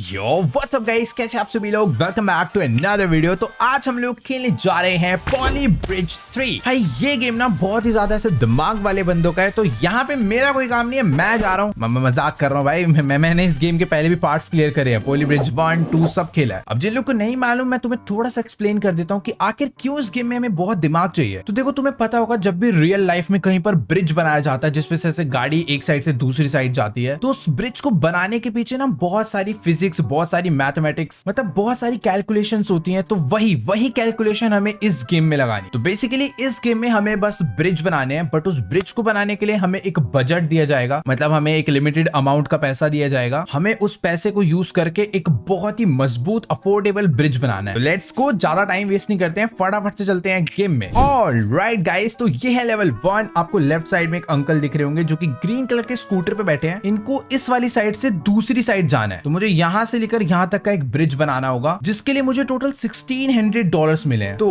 what's up guys? कैसे आप सभी लोग welcome back to another video तो आज हम लोग खेलने जा रहे हैं पॉली ब्रिज थ्री भाई ये गेम ना बहुत ही ज्यादा ऐसे दिमाग वाले बंदों का है तो यहाँ पे मेरा कोई काम नहीं है मैं जा रहा हूँ मजाक कर रहा हूँ भाई मैं, मैंने इस गेम के पहले भी पार्ट्स क्लियर करे हैं पॉली ब्रिज वन टू सब खेला है अब जिन लोग को नहीं मालूम मैं तुम्हें थोड़ा सा एक्सप्लेन कर देता हूँ की आखिर क्यों इस गेम में हमें बहुत दिमाग चाहिए तो देखो तुम्हें पता होगा जब भी रियल लाइफ में कहीं पर ब्रिज बनाया जाता है जिसमें से गाड़ी एक साइड से दूसरी साइड जाती है तो उस ब्रिज को बनाने के पीछे ना बहुत सारी फिजिक्स फिजिक्स बहुत सारी मैथमेटिक्स मतलब बहुत सारी कैलकुलेशन होती है तो वही वही कैलकुलेशन हमें इस गेम में लगानी तो बेसिकली इस गेम में हमें बस ब्रिज बनाने हैं बट उस ब्रिज को बनाने के लिए हमें एक बजट दिया जाएगा मतलब हमें एक लिमिटेड अमाउंट का पैसा दिया जाएगा हमें उस पैसे को यूज करके एक बहुत ही मजबूत अफोर्डेबल ब्रिज बनाना है तो लेट्स को ज्यादा टाइम वेस्ट नहीं करते हैं फटाफट से चलते हैं गेम में ऑल राइट गाइस तो ये है लेवल वन आपको लेफ्ट साइड में एक अंकल दिख रहे होंगे जो की ग्रीन कलर के स्कूटर पे बैठे हैं इनको इस वाली साइड से दूसरी साइड जाना है तो मुझे यहाँ यहाँ से लेकर यहाँ तक का एक ब्रिज बनाना होगा जिसके लिए मुझे टोटल सिक्सटीन हंड्रेड डॉलर मिले तो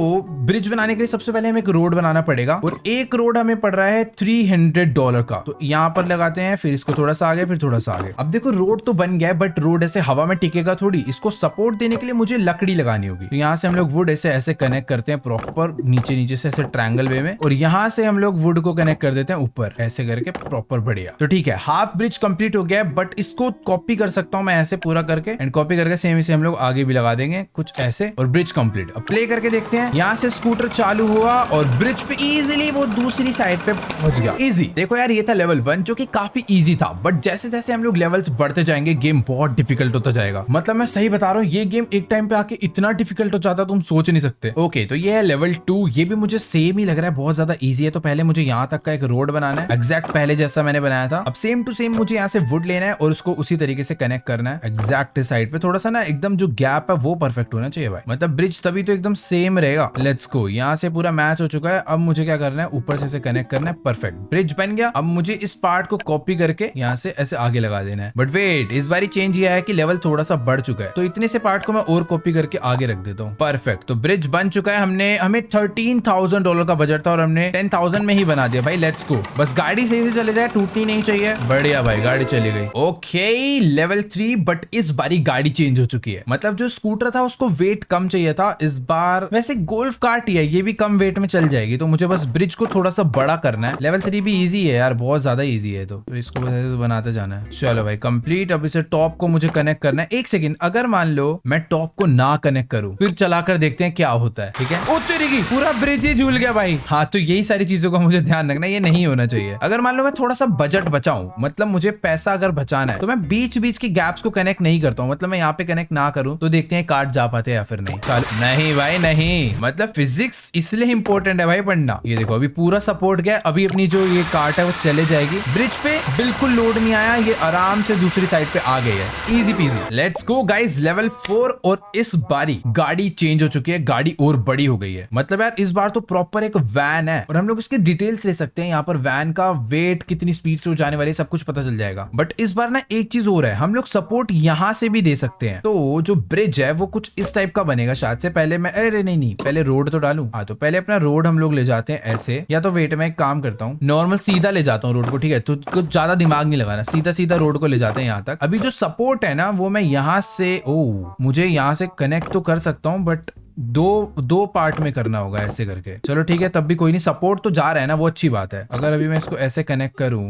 ब्रिज बनाने के लिए सबसे पहले हमें एक रोड बनाना पड़ेगा और एक रोड हमें पड़ रहा है थ्री हंड्रेड डॉलर का तो यहाँ पर लगाते हैं फिर इसको थोड़ा सा आगे फिर थोड़ा सा आगे अब देखो रोड तो बन गया बट रोड ऐसे हवा में टिकेगा थोड़ी इसको सपोर्ट देने के लिए मुझे लकड़ी लगानी होगी तो यहाँ से हम लोग वुड ऐसे ऐसे कनेक्ट करते हैं प्रॉपर नीचे नीचे से ऐसे ट्रायंगल वे में और यहाँ से हम लोग वुड को कनेक्ट कर देते हैं ऊपर ऐसे करके प्रॉपर बढ़िया तो ठीक है हाफ ब्रिज कंप्लीट हो गया बट इसको कॉपी कर सकता हूँ मैं ऐसे पूरा करके एंड कॉपी करके सेम इसे हम लोग आगे भी लगा देंगे कुछ ऐसे और ब्रिज कंप्लीट अब प्ले करके देखते हैं यहाँ से स्कूटर चालू हुआ और ब्रिज पे इजिली वो दूसरी साइड पे पहुंच गया इजी देखो यार ये था लेवल वन जो की काफी ईजी था बट जैसे जैसे हम लोग लेवल्स बढ़ते जाएंगे गेम बहुत डिफिकल्ट होता जाएगा मतलब मैं सही बता रहा हूँ ये गेम एक टाइम पे आके इतना डिफिकल्ट हो जाता तुम सोच नहीं सकते ओके तो ये है लेवल टू ये भी मुझे सेम ही लग रहा है बहुत ज्यादा इजी है तो पहले मुझे यहाँ तक का एक रोड बनाना है एग्जैक्ट पहले जैसा मैंने बनाया था अब सेम टू सेम मुझे यहाँ से वुड लेना है और उसको उसी तरीके से कनेक्ट करना है एग्जैक्ट जैक टिस हाइट पे थोड़ा सा ना एकदम जो गैप है वो परफेक्ट होना चाहिए भाई मतलब ब्रिज तभी तो एकदम सेम रहेगा लेट्स गो यहाँ से पूरा मैच हो चुका है अब मुझे क्या करना है ऊपर से इसे कनेक्ट करना है परफेक्ट ब्रिज बन गया अब मुझे इस पार्ट को कॉपी करके यहाँ से ऐसे आगे लगा देना है बट वेट इस बार चेंज यह है की लेवल थोड़ा सा बढ़ चुका है तो इतने से पार्ट को मैं और कॉपी करके आगे रख देता हूँ परफेक्ट तो ब्रिज बन चुका है हमने हमें थर्टीन डॉलर का बजट था और हमने टेन में ही बना दिया भाई लेट्स को बस गाड़ी सही से चले जाए टूटनी नहीं चाहिए बढ़िया भाई गाड़ी चली गई ओके लेवल थ्री बट इस इस बारी गाड़ी चेंज हो चुकी है मतलब जो स्कूटर था उसको वेट कम चाहिए था इस बार वैसे गोल्फ कार्ट ही है ये भी कम वेट में चल जाएगी तो मुझे बस ब्रिज को थोड़ा सा बड़ा करना है लेवल थ्री भी इजी है यार बहुत ज्यादा इजी है तो, तो इसको बनाते जाना है चलो भाई कम्प्लीट अब इसे टॉप को मुझे कनेक्ट करना है एक सेकेंड अगर मान लो मैं टॉप को ना कनेक्ट करूँ फिर चलाकर देखते हैं क्या होता है ठीक है पूरा ब्रिज ही झूल गया भाई हाँ तो यही सारी चीजों का मुझे ध्यान रखना ये नहीं होना चाहिए अगर मान लो मैं थोड़ा सा बजट बचाऊ मतलब मुझे पैसा अगर बचाना है तो मैं बीच बीच के गैप्स को कनेक्ट नहीं नहीं करता हूँ मतलब मैं यहाँ पे कनेक्ट ना करूँ तो देखते हैं कार्ड जा पाते या फिर नहीं चलो नहीं भाई नहीं मतलब फिजिक्स इसलिए इंपॉर्टेंट है भाई पढ़ना ये देखो अभी पूरा सपोर्ट गया अभी अपनी जो ये कार्ट है वो चले जाएगी ब्रिज पे बिल्कुल लोड नहीं आया ये आराम से दूसरी साइड पे आ गई है easy peasy let's go guys level four और इस बारी गाड़ी चेंज हो चुकी है गाड़ी और बड़ी हो गई है मतलब यार इस बार तो प्रॉपर एक वैन है और हम लोग इसके डिटेल्स ले सकते हैं यहाँ पर वैन का वेट कितनी स्पीड से जाने वाली सब कुछ पता चल जाएगा बट इस बार ना एक चीज और है हम लोग सपोर्ट यहाँ यहाँ से भी दे सकते हैं तो जो ब्रिज है वो कुछ इस टाइप का बनेगा शायद से पहले मैं अरे नहीं नहीं पहले रोड तो डालू हाँ तो पहले अपना रोड हम लोग ले जाते हैं ऐसे या तो वेट में काम करता हूँ नॉर्मल सीधा ले जाता हूँ रोड को ठीक है तो कुछ ज्यादा दिमाग नहीं लगाना सीधा सीधा रोड को ले जाते हैं यहाँ तक अभी जो सपोर्ट है ना वो मैं यहाँ से ओ मुझे यहाँ से कनेक्ट तो कर सकता हूँ बट दो दो पार्ट में करना होगा ऐसे करके चलो ठीक है तब भी कोई नहीं सपोर्ट तो जा रहा है ना वो अच्छी बात है अगर अभी मैं इसको ऐसे कनेक्ट करूँ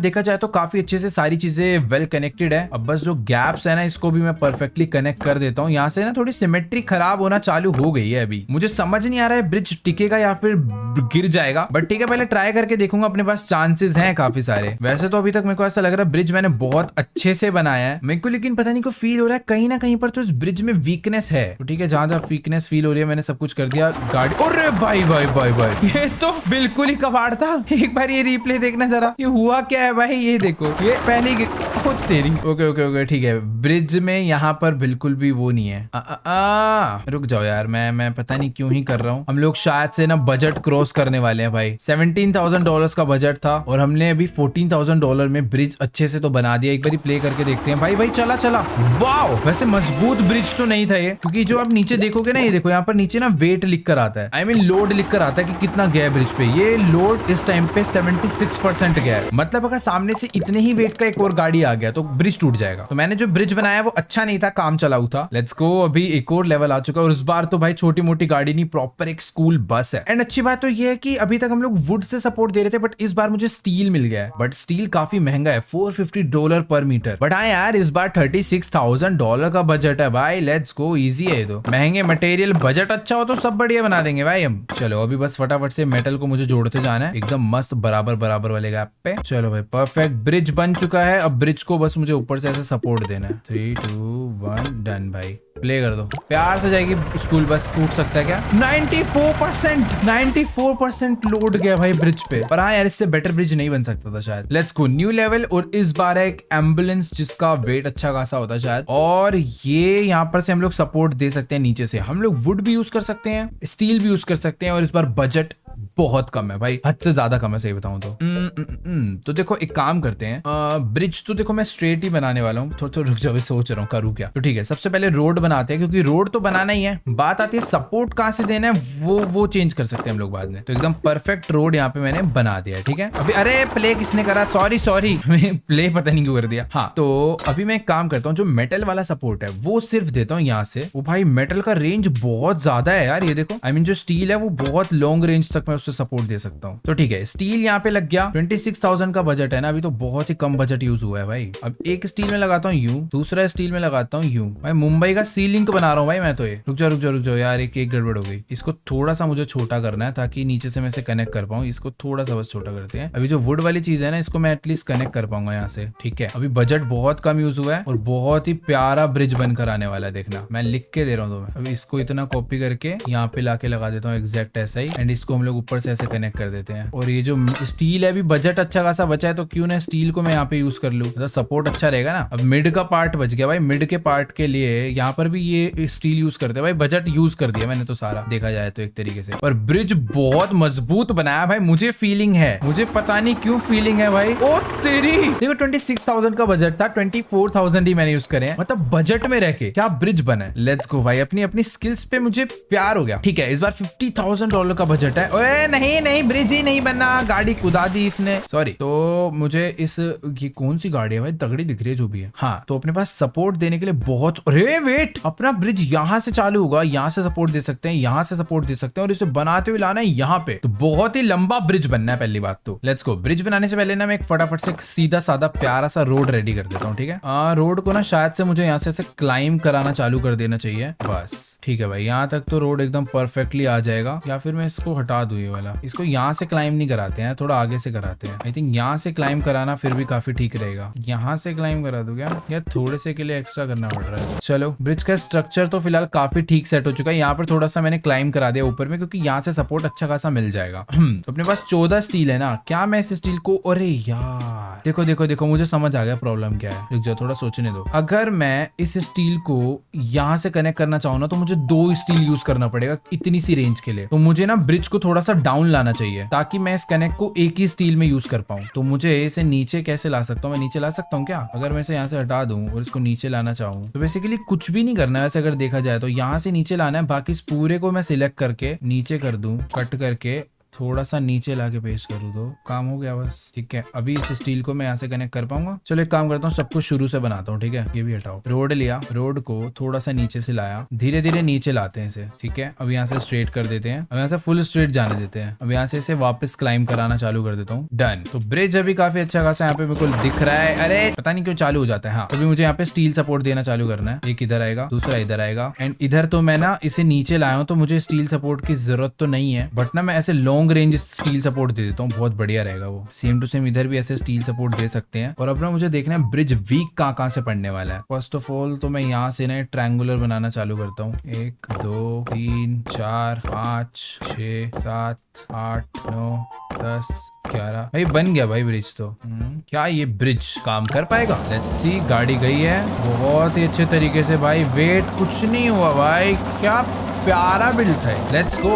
देखा जाए तो काफी अच्छे से सारी चीजें वेल कनेक्टेड है अब बस जो गैप्स है ना इसको भी मैं परफेक्टली कनेक्ट कर देता हूँ यहाँ से ना थोड़ी सिमेट्री खराब होना चालू हो गई है अभी मुझे समझ नहीं आ रहा है ब्रिज टिकेगा या फिर गिर जाएगा बट ठीक है पहले ट्राई करके देखूंगा अपने पास चांसेस है काफी सारे वैसे तो अभी तक मेरे को ऐसा लग रहा है ब्रिज मैंने बहुत अच्छे से बनाया है मेरे को लेकिन पता नहीं को फील हो रहा है कहीं ना कहीं पर तो इस ब्रिज में वीकनेस है तो ठीक है जहां जहां वीकनेस वीकनेस फील हो रही है मैंने सब कुछ कर दिया गाड़ी अरे भाई भाई भाई भाई ये तो बिल्कुल ही कबाड़ था एक बार ये रिप्ले देखना जरा ये हुआ क्या है भाई ये देखो ये पहली खुद तेरी ओके ओके ओके ठीक है ब्रिज में यहाँ पर बिल्कुल भी वो नहीं है आ, आ, आ, रुक जाओ यार मैं मैं पता नहीं क्यों ही कर रहा हूँ हम लोग शायद से ना बजट क्रॉस करने वाले हैं भाई सेवनटीन थाउजेंड डॉलर का बजट था और हमने अभी फोर्टीन थाउजेंड डॉलर में ब्रिज अच्छे से तो बना दिया एक बार प्ले करके देखते हैं भाई भाई चला चला वाओ वैसे मजबूत ब्रिज तो नहीं था ये क्योंकि जो आप नीचे देखोगे ना ये देखो यहाँ पर नीचे ना वेट लिख कर आता है आई मीन लोड लिख कर आता है कि कितना गया ब्रिज पे ये लोड इस टाइम पे सेवेंटी गया है मतलब अगर सामने से इतने ही वेट का एक और गाड़ी आ आ गया तो ब्रिज टूट जाएगा तो मैंने जो ब्रिज बनाया वो अच्छा नहीं था काम चलाऊ था लेट्स गो अभी एक और लेवल आ चुका और उस बार तो भाई छोटी मोटी गाड़ी नहीं प्रॉपर एक स्कूल बस है एंड अच्छी बात तो ये है कि अभी तक हम लोग वुड से सपोर्ट दे रहे थे बट इस बार मुझे स्टील मिल गया है बट स्टील काफी महंगा है four dollar per metre but हाँ यार इस बार थर्टी डॉलर का बजट है भाई लेट्स गो ईजी है तो महंगे मटेरियल बजट अच्छा हो तो सब बढ़िया बना देंगे भाई हम चलो अभी बस फटाफट से मेटल को मुझे जोड़ते जाना है एकदम मस्त बराबर बराबर वाले गैप पे चलो भाई परफेक्ट ब्रिज बन चुका है अब ब्रिज इसको बस मुझे ऊपर से ऐसे सपोर्ट देना है थ्री टू वन डन भाई प्ले कर दो प्यार से जाएगी स्कूल बस टूट सकता है क्या 94 परसेंट नाइन्टी लोड गया भाई ब्रिज पे पर हाँ यार इससे बेटर ब्रिज नहीं बन सकता था शायद लेट्स गो न्यू लेवल और इस बार एक एम्बुलेंस जिसका वेट अच्छा खासा होता शायद और ये यहाँ पर से हम लोग सपोर्ट दे सकते हैं नीचे से हम लोग वुड भी यूज कर सकते हैं स्टील भी यूज कर सकते हैं और इस बार बजट बहुत कम है भाई अच्छा। हद से ज्यादा कम है सही बताऊं तो न, न, न, तो देखो एक काम करते हैं ब्रिज तो देखो मैं स्ट्रेट ही बनाने वाला हूँ थोड़ा थोड़ा रुक जाओ सोच रहा हूँ करूँ क्या तो ठीक है सबसे पहले रोड बनाते हैं क्योंकि रोड तो बनाना ही है बात आती है सपोर्ट कहाँ से देना है वो वो चेंज कर सकते हैं हम लोग बाद में तो एकदम परफेक्ट रोड यहाँ पे मैंने बना दिया ठीक है अभी अरे प्ले किसने करा सॉरी सॉरी प्ले पता नहीं क्यों कर दिया हाँ तो अभी मैं एक काम करता हूँ जो मेटल वाला सपोर्ट है वो सिर्फ देता हूँ यहाँ से वो भाई मेटल का रेंज बहुत ज्यादा है यार ये देखो आई मीन जो स्टील है वो बहुत लॉन्ग रेंज तक मैं उससे सपोर्ट दे सकता हूँ तो ठीक है स्टील यहाँ पे लग गया ट्वेंटी का बजट है ना अभी तो बहुत ही कम बजट यूज हुआ है भाई अब एक स्टील में लगाता हूँ यू दूसरा स्टील में लगाता हूँ यू भाई मुंबई का सीलिंग बना रहा हूँ भाई मैं तो ये रुक जाओ रुक जाओ रुक जाओ यार एक एक गड़बड़ हो गई इसको थोड़ा सा मुझे छोटा करना है ताकि नीचे से मैं इसे कनेक्ट कर पाऊँ इसको थोड़ा सा बस छोटा करते हैं अभी जो वुड वाली चीज है ना इसको मैं एटलीस्ट कनेक्ट कर पाऊंगा यहाँ से ठीक है अभी बजट बहुत कम यूज हुआ है और बहुत ही प्यारा ब्रिज बनकर आने वाला है देखना मैं लिख के दे रहा हूँ तुम्हें अभी इसको इतना कॉपी करके यहाँ पे लाके लगा देता हूँ एग्जैक्ट ऐसा ही एंड इसको हम लोग ऊपर ऊपर से ऐसे कनेक्ट कर देते हैं और ये जो स्टील है भी बजट अच्छा खासा बचा है तो क्यों ना स्टील को मैं यहाँ पे यूज कर लू तो सपोर्ट अच्छा रहेगा ना अब मिड का पार्ट बच गया भाई मिड के पार्ट के लिए यहाँ पर भी ये स्टील यूज करते हैं भाई बजट यूज कर दिया मैंने तो सारा देखा जाए तो एक तरीके से पर ब्रिज बहुत मजबूत बनाया भाई मुझे फीलिंग है मुझे पता नहीं क्यों फीलिंग है भाई ओ तेरी देखो ट्वेंटी का बजट था ट्वेंटी ही मैंने यूज करे मतलब बजट में रह के क्या ब्रिज बना लेट्स गो भाई अपनी अपनी स्किल्स पे मुझे प्यार हो गया ठीक है इस बार फिफ्टी डॉलर का बजट है नहीं नहीं ब्रिज ही नहीं बना गाड़ी कुदा दी इसने सॉरी तो मुझे इस ये कौन सी गाड़ी है भाई तगड़ी दिख रही है जो भी है हाँ तो अपने पास सपोर्ट देने के लिए बहुत अरे वेट अपना ब्रिज यहाँ से चालू होगा यहाँ से सपोर्ट दे सकते हैं यहाँ से सपोर्ट दे सकते हैं और इसे बनाते हुए लाना है यहाँ पे तो बहुत ही लंबा ब्रिज बनना है पहली बात तो लेट्स गो ब्रिज बनाने से पहले ना मैं एक फटाफट से सीधा साधा प्यारा सा रोड रेडी कर देता हूँ ठीक है रोड हाँ, को ना शायद से मुझे यहाँ से क्लाइम कराना चालू कर देना चाहिए बस ठीक है भाई यहाँ तक तो रोड एकदम परफेक्टली आ जाएगा या फिर मैं इसको हटा दू ये वाला इसको यहाँ से क्लाइम नहीं कराते हैं थोड़ा आगे से कराते हैं आई थिंक यहाँ से क्लाइम कराना फिर भी काफी ठीक रहेगा यहाँ से क्लाइम करा दू क्या या थोड़े से के लिए एक्स्ट्रा करना पड़ रहा है चलो ब्रिज का स्ट्रक्चर तो फिलहाल काफी ठीक सेट हो चुका है यहाँ पर थोड़ा सा मैंने क्लाइम करा दिया ऊपर में क्योंकि यहाँ से सपोर्ट अच्छा खासा मिल जाएगा तो अपने पास चौदह स्टील है ना क्या मैं इस स्टील को अरे यार देखो देखो देखो मुझे समझ आ गया प्रॉब्लम क्या है रुक जाओ थोड़ा सोचने दो अगर मैं इस स्टील को यहाँ से कनेक्ट करना चाहूँ ना तो मुझे मुझे दो स्टील यूज करना पड़ेगा इतनी सी रेंज के लिए तो मुझे ना ब्रिज को थोड़ा सा डाउन लाना चाहिए ताकि मैं इस कनेक्ट को एक ही स्टील में यूज कर पाऊँ तो मुझे इसे नीचे कैसे ला सकता हूँ मैं नीचे ला सकता हूँ क्या अगर मैं इसे यहाँ से हटा दू और इसको नीचे लाना चाहूँ तो बेसिकली कुछ भी नहीं करना है वैसे अगर देखा जाए तो यहाँ से नीचे लाना है बाकी इस पूरे को मैं सिलेक्ट करके नीचे कर दू कट करके थोड़ा सा नीचे ला के पेस्ट करूँ तो काम हो गया बस ठीक है अभी इस स्टील को मैं यहाँ से कनेक्ट कर पाऊंगा चलो एक काम करता हूँ सब कुछ शुरू से बनाता हूँ ठीक है ये भी हटाओ रोड लिया रोड को थोड़ा सा नीचे से लाया धीरे धीरे नीचे लाते हैं इसे ठीक है अब यहाँ से स्ट्रेट कर देते हैं अब यहाँ से फुल स्ट्रेट जाने देते हैं अब यहाँ से इसे वापस क्लाइम कराना चालू कर देता हूँ डन तो ब्रिज अभी काफी अच्छा खासा यहाँ पे बिल्कुल दिख रहा है अरे पता नहीं क्यों चालू हो जाता है हाँ अभी मुझे यहाँ पे स्टील सपोर्ट देना चालू करना है एक इधर आएगा दूसरा इधर आएगा एंड इधर तो मैं ना इसे नीचे लाया हूँ तो मुझे स्टील सपोर्ट की जरूरत तो नहीं है बट ना मैं ऐसे long long range steel support दे देता हूँ बहुत बढ़िया रहेगा वो सेम टू सेम इधर भी ऐसे स्टील सपोर्ट दे सकते हैं और अब ना मुझे देखना है ब्रिज वीक कहाँ कहाँ से पड़ने वाला है फर्स्ट ऑफ ऑल तो मैं यहाँ से ना ट्रैंगुलर बनाना चालू करता हूँ एक दो तीन चार पाँच छ सात आठ नौ दस ग्यारह भाई बन गया भाई ब्रिज तो हम्म, क्या ये ब्रिज काम कर पाएगा लेट्स सी गाड़ी गई है बहुत ही अच्छे तरीके से भाई वेट कुछ नहीं हुआ भाई क्या प्यारा बिल्ड है लेट्स गो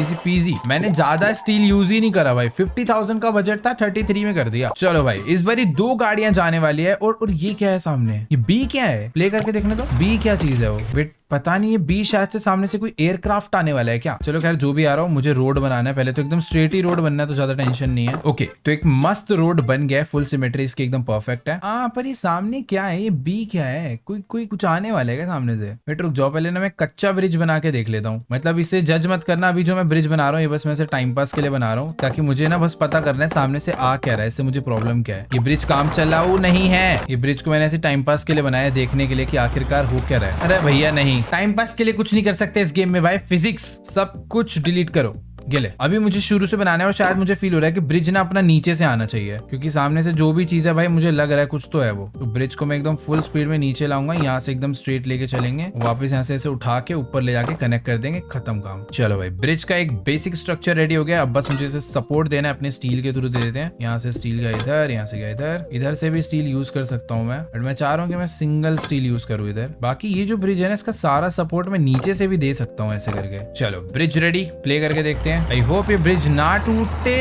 इजी पीजी मैंने ज्यादा स्टील यूज ही नहीं करा भाई फिफ्टी थाउजेंड का बजट था थर्टी थ्री में कर दिया चलो भाई इस बारी दो गाड़ियां जाने वाली है और, और ये क्या है सामने ये बी क्या है प्ले करके देखने दो बी क्या चीज है वो वेट पता नहीं ये बी शायद से सामने से कोई एयरक्राफ्ट आने वाला है क्या चलो खैर जो भी आ रहा हूँ मुझे रोड बनाना है पहले तो एकदम स्ट्रेट ही रोड बनना है तो ज्यादा टेंशन नहीं है ओके तो एक मस्त रोड बन गया है फुल सिमेट्री इसके एकदम परफेक्ट है आ, हाँ, पर ये सामने क्या है ये बी क्या है कोई कोई कुछ आने वाला है क्या सामने से वेट जाओ पहले ना मैं कच्चा ब्रिज बना के देख लेता हूँ मतलब इसे जज मत करना अभी जो मैं ब्रिज बना रहा हूँ ये बस मैं टाइम पास के लिए बना रहा हूँ ताकि मुझे ना बस पता करना है सामने से आ क्या रहा है इससे मुझे प्रॉब्लम क्या है ये ब्रिज काम चल रहा वो नहीं है ये ब्रिज को मैंने ऐसे टाइम पास के लिए बनाया देखने के लिए की आखिरकार हो क्या रहा है अरे भैया नहीं टाइम पास के लिए कुछ नहीं कर सकते इस गेम में भाई फिजिक्स सब कुछ डिलीट करो गिले अभी मुझे शुरू से बनाना है और शायद मुझे फील हो रहा है कि ब्रिज ना अपना नीचे से आना चाहिए क्योंकि सामने से जो भी चीज है भाई मुझे लग रहा है कुछ तो है वो तो ब्रिज को मैं एकदम फुल स्पीड में नीचे लाऊंगा यहाँ से एकदम स्ट्रेट लेके चलेंगे वापस यहाँ से ऐसे उठा के ऊपर ले जाके कनेक्ट कर देंगे खत्म काम चलो भाई ब्रिज का एक बेसिक स्ट्रक्चर रेडी हो गया अब बस मुझे इसे सपोर्ट देना है अपने स्टील के थ्रू दे देते हैं यहाँ से स्टील का इधर यहाँ से इधर इधर से भी स्टील यूज कर सकता हूँ मैं बट मैं चाह रहा हूँ कि मैं सिंगल स्टील यूज करूँ इधर बाकी ये जो ब्रिज है ना इसका सारा सपोर्ट मैं नीचे से भी दे सकता हूँ ऐसे करके चलो ब्रिज रेडी प्ले करके देखते हैं आई होप ये ब्रिज ना टूटे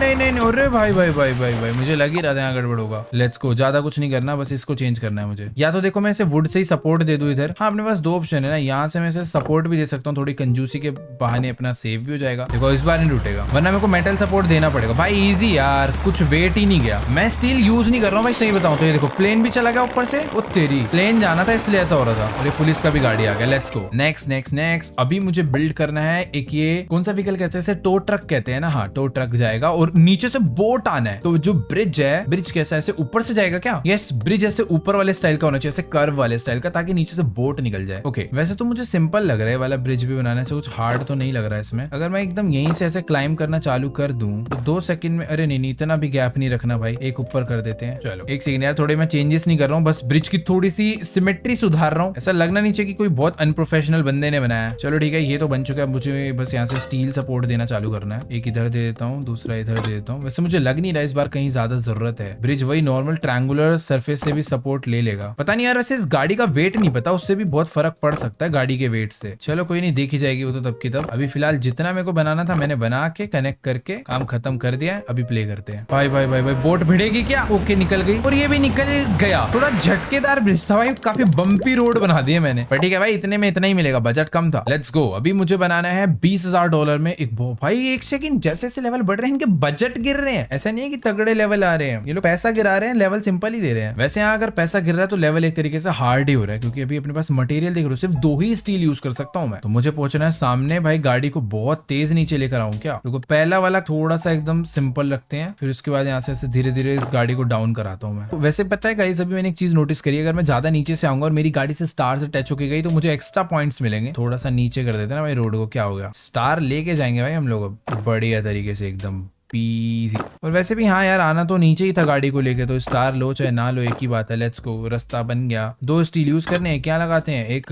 नहीं नहीं नहीं अरे भाई भाई भाई भाई भाई मुझे लग ही रहा था गड़बड़ होगा लेट्स को ज्यादा कुछ नहीं करना बस इसको चेंज करना है मुझे या तो देखो मैं इसे वुड से ही सपोर्ट दे दू इधर हाँ अपने पास दो ऑप्शन है ना यहाँ से मैं इसे सपोर्ट भी दे सकता हूँ थोड़ी कंजूसी के बहाने अपना सेव भी हो जाएगा देखो इस बार नहीं टूटेगा वरना मेरे को मेटल सपोर्ट देना पड़ेगा भाई इजी यार कुछ वेट ही नहीं गया मैं स्टील यूज नहीं कर रहा हूँ भाई सही बताऊँ तो ये देखो प्लेन भी चला गया ऊपर से वो तेरी प्लेन जाना था इसलिए ऐसा हो रहा था और पुलिस का भी गाड़ी आ गया लेट्स को नेक्स्ट नेक्स्ट नेक्स्ट अभी मुझे बिल्ड करना है एक ये कौन सा व्हीकल कहते हैं जैसे टो ट्रक कहते हैं ना हाँ टो ट्रक जाएगा और नीचे से बोट आना है तो जो ब्रिज है ब्रिज कैसा ऐसे ऊपर से जाएगा क्या यस ब्रिज ऐसे ऊपर वाले स्टाइल का होना चाहिए ऐसे कर्व वाले स्टाइल का ताकि नीचे से बोट निकल जाए ओके वैसे तो मुझे सिंपल लग रहा है वाला ब्रिज भी बनाने से कुछ हार्ड तो नहीं लग रहा है इसमें अगर मैं एकदम यहीं से ऐसे क्लाइम करना चालू कर दू तो दो सेकंड में अरे नहीं नहीं इतना भी गैप नहीं रखना भाई एक ऊपर कर देते हैं चलो एक सेकंड यार थोड़े मैं चेंजेस नहीं कर रहा हूँ बस ब्रिज की थोड़ी सी सिमेट्री सुधार रहा हूँ ऐसा लगना नहीं चाहिए कि कोई बहुत अनप्रोफेशनल बंदे ने बनाया चलो ठीक है ये तो बन चुका है मुझे बस यहाँ से स्टील सपोर्ट सपोर्ट देना चालू करना है एक इधर दे देता हूँ दूसरा इधर दे देता हूँ वैसे मुझे लग नहीं रहा इस बार कहीं ज्यादा जरूरत है ब्रिज वही नॉर्मल ट्रैंगुलर सर्फेस से भी सपोर्ट ले लेगा पता नहीं यार वैसे इस गाड़ी का वेट नहीं पता उससे भी बहुत फर्क पड़ सकता है गाड़ी के वेट से चलो कोई नहीं देखी जाएगी वो तो तब की तब अभी फिलहाल जितना मेरे को बनाना था मैंने बना के कनेक्ट करके काम खत्म कर दिया अभी प्ले करते हैं भाई भाई भाई भाई बोट भिड़ेगी क्या ओके निकल गई और ये भी निकल गया थोड़ा झटकेदार ब्रिज था भाई काफी बम्पी रोड बना दिए मैंने पर ठीक है भाई इतने में इतना ही मिलेगा बजट कम था लेट्स गो अभी मुझे बनाना है बीस हजार डॉलर में एक भाई एक सेकंड जैसे जैसे लेवल बढ़ रहे हैं इनके बजट गिर रहे हैं ऐसा नहीं है कि तगड़े लेवल आ रहे हैं ये लोग पैसा गिरा रहे हैं लेवल सिंपल ही दे रहे हैं वैसे यहाँ अगर पैसा गिर रहा है तो लेवल एक तरीके से हार्ड ही हो रहा है क्योंकि अभी अपने पास मटेरियल देख रहा हूँ सिर्फ दो ही स्टील यूज कर सकता हूँ मैं तो मुझे पहुंचना है सामने भाई गाड़ी को बहुत तेज नीचे लेकर आऊँ क्या क्योंकि पहला वाला थोड़ा सा एकदम सिंपल रखते हैं फिर उसके बाद यहाँ से धीरे धीरे इस गाड़ी को डाउन कराता हूँ मैं तो वैसे पता है गाइस अभी मैंने एक चीज नोटिस करी अगर मैं ज्यादा नीचे से आऊंगा और मेरी गाड़ी से स्टार से टच होकर गई तो मुझे एक्स्ट्रा पॉइंट्स मिलेंगे थोड़ा सा नीचे कर देते ना भाई रोड को क्या हो गया स्टार लेके जाएंगे भाई हम लोग बढ़िया तरीके से एकदम पीजी और वैसे भी हाँ यार आना तो नीचे ही था गाड़ी को लेके तो स्टार लो चाहे ना लो एक ही बात है लेट्स को रास्ता बन गया दो स्टील यूज करने हैं क्या लगाते हैं एक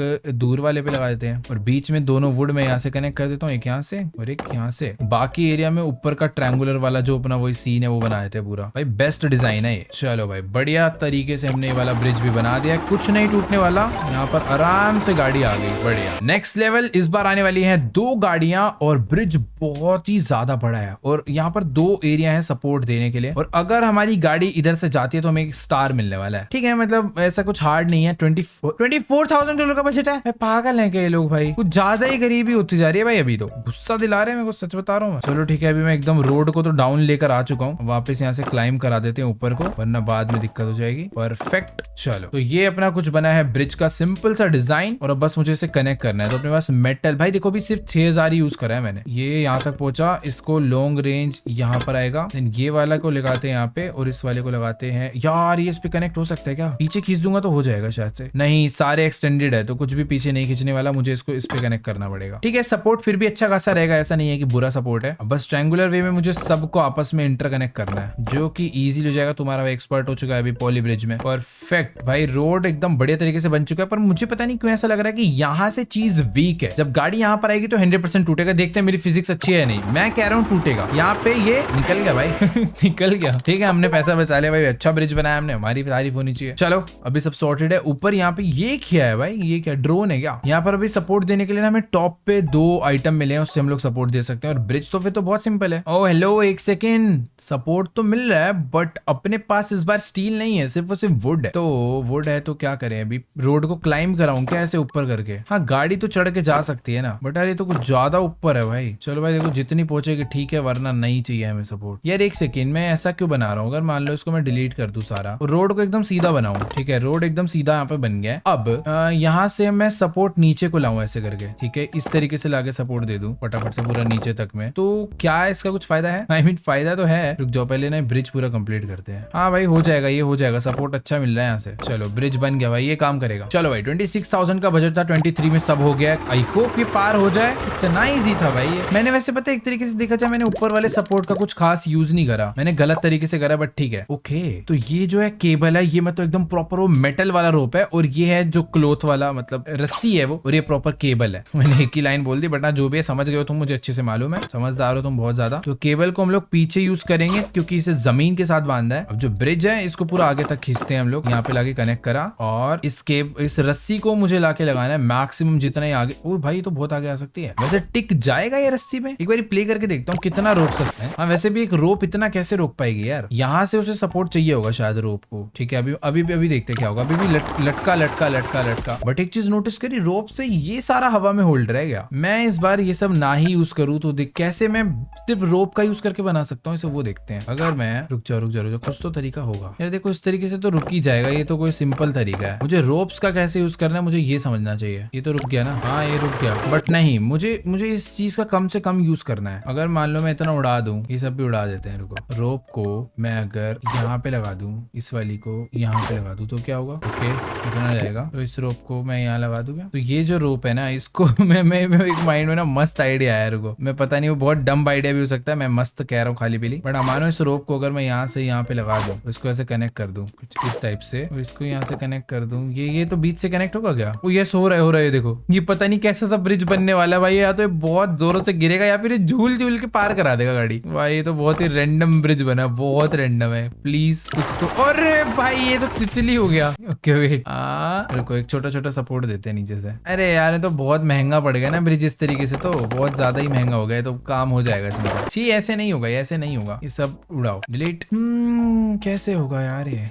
दूर वाले पे लगा देते हैं और बीच में दोनों वुड में यहाँ से कनेक्ट कर देता हूँ एक यहाँ से और एक यहाँ से बाकी एरिया में ऊपर का ट्रैंगुलर वाला जो अपना वही सीन है वो बना देते हैं पूरा भाई बेस्ट डिजाइन है ये चलो भाई बढ़िया तरीके से हमने ये वाला ब्रिज भी बना दिया कुछ नहीं टूटने वाला यहाँ पर आराम से गाड़ी आ गई बढ़िया नेक्स्ट लेवल इस बार आने वाली है दो गाड़िया और ब्रिज बहुत ही ज्यादा बड़ा है और यहाँ पर दो एरिया है सपोर्ट देने के लिए और अगर हमारी गाड़ी इधर से जाती है तो हमें एक स्टार मिलने वाला है ठीक है मतलब ऐसा कुछ हार्ड नहीं है twenty twenty four thousand dollar का बजट है मैं पागल है क्या ये लोग भाई कुछ ज्यादा ही गरीबी होती जा रही है भाई अभी तो गुस्सा दिला रहे हैं मैं सच बता रहा हूँ चलो ठीक है अभी मैं एकदम रोड को तो डाउन लेकर आ चुका हूँ वापस यहाँ से क्लाइम करा देते हैं ऊपर को वरना बाद में दिक्कत हो जाएगी परफेक्ट चलो तो ये अपना कुछ बना है ब्रिज का सिंपल सा डिजाइन और अब बस मुझे इसे कनेक्ट करना है तो अपने पास मेटल भाई देखो भी सिर्फ छह हजार यूज करा है मैंने ये यहाँ तक पहुंचा इसको लॉन्ग रेंज यहाँ पर आएगा देन ये वाला को लगाते हैं यहाँ पे और इस वाले को लगाते हैं यार ये इस पे कनेक्ट हो सकता है क्या पीछे खींच दूंगा तो हो जाएगा शायद से नहीं सारे एक्सटेंडेड है तो कुछ भी पीछे नहीं खींचने वाला मुझे इसको इस पे कनेक्ट करना पड़ेगा ठीक है सपोर्ट फिर भी अच्छा खासा रहेगा ऐसा नहीं है कि बुरा सपोर्ट है बस ट्रेंगुलर वे में मुझे सबको आपस में इंटरकनेक्ट करना है जो की ईजिल हो जाएगा तुम्हारा एक्सपर्ट हो चुका है अभी पॉली ब्रिज में परफेक्ट भाई रोड एकदम बढ़िया तरीके से बन चुका है पर मुझे पता नहीं क्यों ऐसा लग रहा है कि यहाँ से चीज वीक है जब गाड़ी यहाँ पर आएगी तो हंड्रेड टूटेगा देखते हैं मेरी फिजिक्स अच्छी है नहीं मैं कह रहा हूँ टूटेगा यहाँ पे ये ये निकल गया भाई निकल गया ठीक है हमने पैसा बचा लिया भाई अच्छा ब्रिज बनाया हमने हमारी तारीफ होनी चाहिए चलो अभी सब सॉर्टेड है ऊपर यहाँ पे ये क्या है भाई ये क्या ड्रोन है क्या यहाँ पर अभी सपोर्ट देने के लिए हमें टॉप पे दो आइटम मिले हैं उससे हम लोग सपोर्ट दे सकते हैं और ब्रिज तो फिर तो बहुत सिंपल है ओ oh, हेलो एक सेकेंड सपोर्ट तो मिल रहा है बट अपने पास इस बार स्टील नहीं है सिर्फ और सिर्फ वुड है तो वुड है तो क्या करें अभी रोड को क्लाइंब कराऊं क्या ऐसे ऊपर करके हाँ गाड़ी तो चढ़ के जा सकती है ना बट यार ये तो कुछ ज्यादा ऊपर है भाई चलो भाई देखो जितनी पहुंचेगी ठीक है वरना नहीं चाहिए हमें सपोर्ट यार एक सेकेंड मैं ऐसा क्यों बना रहा हूँ अगर मान लो इसको मैं डिलीट कर दू सारा रोड को एकदम सीधा बनाऊ ठीक है रोड एकदम सीधा यहाँ पे बन गया अब यहाँ से मैं सपोर्ट नीचे को लाऊ ऐसे करके ठीक है इस तरीके से लाके सपोर्ट दे दू फटाफट से पूरा नीचे तक में तो क्या इसका कुछ फायदा है आई मीन फायदा तो है रुक जाओ पहले ना ब्रिज पूरा कंप्लीट करते हैं हाँ भाई हो जाएगा ये हो जाएगा सपोर्ट अच्छा मिल रहा है यहाँ से चलो ब्रिज बन गया भाई ये काम करेगा चलो भाई ट्वेंटी सिक्स थाउजेंड का बजट था ट्वेंटी थ्री में सब हो गया आई होप ये पार हो जाए इतना ईजी था भाई मैंने वैसे पता एक तरीके से देखा जाए मैंने ऊपर वाले सपोर्ट कोड का कुछ खास यूज नहीं करा मैंने गलत तरीके से करा बट ठीक है ओके तो ये जो है केबल है ये मतलब एकदम प्रॉपर वो मेटल वाला रोप है और ये है जो क्लोथ वाला मतलब रस्सी है वो और ये प्रॉपर केबल है मैंने एक ही लाइन बोल दी बट ना जो भी है समझ गए हो तुम मुझे अच्छे से मालूम है समझदार हो तुम बहुत ज्यादा तो केबल को हम लोग पीछे यूज करेंगे क्योंकि इसे जमीन के साथ बांधा है अब जो ब्रिज है इसको पूरा आगे तक खींचते हैं हम लोग यहाँ पे लाके कनेक्ट करा और इस केब इस रस्सी को मुझे लाके लगाना है मैक्सिमम जितना ही आगे ओ भाई तो बहुत आगे आ सकती है वैसे टिक जाएगा ये रस्सी में एक बार प्ले करके देखता हूँ कितना रोक सकते हैं हाँ वैसे भी एक रोप इतना कैसे रोक पाएगी यार यहाँ से उसे सपोर्ट चाहिए होगा शायद रोप को ठीक है अभी अभी भी अभी देखते क्या होगा अभी भी लट, लटका लटका लटका लटका बट एक चीज नोटिस करी रोप से ये सारा हवा में होल्ड रह गया मैं इस बार ये सब ना ही यूज करूँ तो देख कैसे मैं सिर्फ रोप का यूज करके बना सकता हूँ इसे वो देखते हैं अगर मैं रुक जाओ रुक जाओ रुक जाओ कुछ तो तरीका होगा यार देखो इस तरीके से तो रुक ही जाएगा ये तो कोई सिंपल तरीका है मुझे रोप्स का कैसे यूज करना है मुझे ये समझना चाहिए ये तो रुक गया ना हाँ ये रुक गया बट नहीं मुझे मुझे इस चीज का कम से कम यूज करना है अगर मान लो मैं इतना उड़ा दू हूँ ये सब भी उड़ा देते हैं रुको रोप को मैं अगर यहाँ पे लगा दू इस वाली को यहाँ पे लगा दू तो क्या होगा ओके इतना जाएगा तो इस रोप को मैं यहाँ लगा दूंगा तो ये जो रोप है ना इसको मैं मैं, मैं एक माइंड में ना मस्त आइडिया है रुको मैं पता नहीं वो बहुत डम्ब आइडिया भी हो सकता है मैं मस्त कह रहा हूँ खाली पीली बट हमारो इस रोप को अगर मैं यहाँ से यहाँ पे लगा दू इसको ऐसे कनेक्ट कर दू कुछ इस टाइप से और इसको यहाँ से कनेक्ट कर दूँ ये ये तो बीच से कनेक्ट होगा क्या वो यस हो रहा है हो रहा है देखो ये पता नहीं कैसा सा ब्रिज बनने वाला है भाई या तो बहुत जोरों से गिरेगा या फिर झूल झूल के पार करा देगा गाड़ी भाई ये तो बहुत ही रैंडम ब्रिज बना बहुत रैंडम है प्लीज कुछ तो अरे भाई ये तो तितली हो गया ओके वेट रुको एक छोटा छोटा सपोर्ट देते हैं नीचे से अरे यार तो बहुत महंगा पड़ गया ना ब्रिज इस तरीके से तो बहुत ज्यादा ही महंगा हो गया तो काम हो जाएगा इसमें तो। छी ऐसे नहीं होगा ऐसे नहीं होगा ये सब उड़ाओ डिलीट हम्म, कैसे होगा यार ये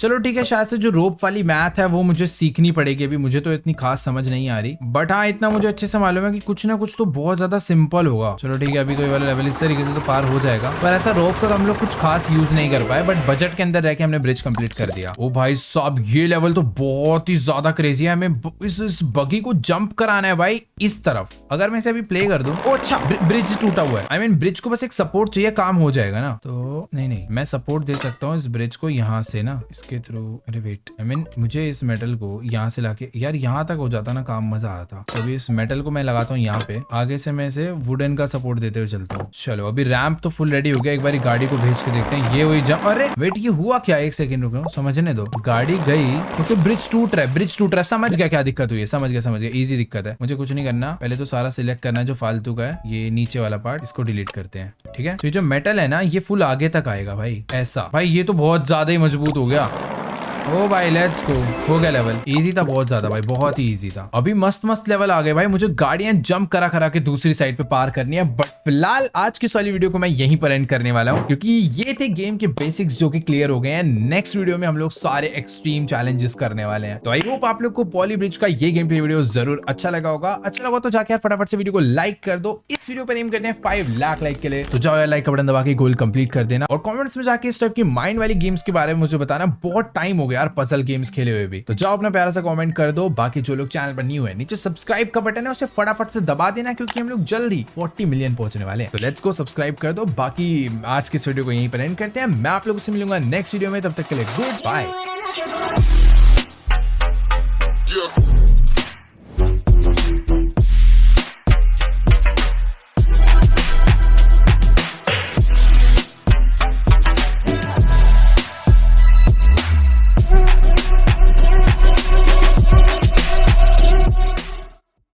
चलो ठीक है शायद से जो रोप वाली मैथ है वो मुझे सीखनी पड़ेगी अभी मुझे तो इतनी खास समझ नहीं आ रही बट हाँ इतना मुझे अच्छे से मालूम है कि कुछ ना कुछ तो बहुत ज्यादा सिंपल होगा चलो ठीक है अभी तो ये वाला लेवल इस तरीके से तो पार हो जाएगा पर ऐसा रोप का हम लोग कुछ खास यूज नहीं कर पाए बट बजट के अंदर रह के हमने ब्रिज कंप्लीट कर दिया ओ भाई साहब ये लेवल तो बहुत ही ज्यादा क्रेजी है हमें इस, इस बगी को जंप कराना है भाई इस तरफ अगर मैं इसे अभी प्ले कर दू अच्छा ब्रिज टूटा हुआ है आई मीन ब्रिज को बस एक सपोर्ट चाहिए काम हो जाएगा ना तो नहीं नहीं मैं सपोर्ट दे सकता हूँ इस ब्रिज को यहाँ से ना इसके थ्रू अरे वेट आई मीन मुझे इस मेटल को यहाँ से लाके यार यहाँ तक हो जाता ना काम मजा आता तो अभी इस मेटल को मैं लगाता हूँ यहाँ पे आगे से मैं इसे वुडन का सपोर्ट देते हुए चलता हूँ चलो अभी रैंप तो फुल रेडी हो गया एक बार गाड़ी को भेज के देखते हैं ये वही जम अरे वेट ये हुआ क्या एक सेकंड रुको समझने दो गाड़ी गई क्योंकि तो ब्रिज टूट रहा है ब्रिज टूट रहा है समझ गया क्या दिक्कत हुई है समझ गया समझ गया इजी दिक्कत है मुझे कुछ नहीं करना पहले तो सारा सिलेक्ट करना जो फालतू का है ये नीचे वाला पार्ट इसको डिलीट करते हैं ठीक है तो जो मेटल है ना ये फुल आगे तक आएगा भाई ऐसा भाई ये तो बहुत ज्यादा ही मजबूत हो गया ओ भाई लेट्स गो हो गया लेवल इजी था बहुत ज्यादा भाई बहुत ही इजी था अभी मस्त मस्त लेवल आ गए भाई मुझे गाड़ियां जंप करा करा के दूसरी साइड पे पार करनी है बट फिलहाल आज की वाली वीडियो को मैं यहीं पर एंड करने वाला हूँ क्योंकि ये थे गेम के बेसिक्स जो कि क्लियर हो गए हैं नेक्स्ट वीडियो में हम लोग सारे एक्सट्रीम चैलेंजेस करने वाले हैं तो आई होप आप लोग को पॉली ब्रिज का ये गेम पे वीडियो जरूर अच्छा लगा होगा अच्छा लगा तो जाके यार फटाफट से वीडियो को लाइक कर दो इस वीडियो पर एम करते हैं फाइव लाख लाइक के लिए तो जाओ यार लाइक का बटन दबा के गोल कंप्लीट कर देना और कॉमेंट्स में जाके इस टाइप की माइंड वाली गेम्स के बारे में मुझे बताना बहुत टाइम हो गया यार पसल गेम्स खेले हुए भी तो जाओ अपना प्यारा सा कॉमेंट कर दो बाकी जो लोग चैनल पर नहीं हुए नीचे सब्सक्राइब का बटन है उसे फटाफट से दबा देना क्योंकि हम लोग जल्दी फोर्टी मिलियन पहुंचने वाले हैं तो लेट्स को सब्सक्राइब कर दो बाकी आज के वीडियो को यहीं पर एंड करते हैं मैं आप लोगों से मिलूंगा नेक्स्ट वीडियो में तब तक के लिए गुड बाय yeah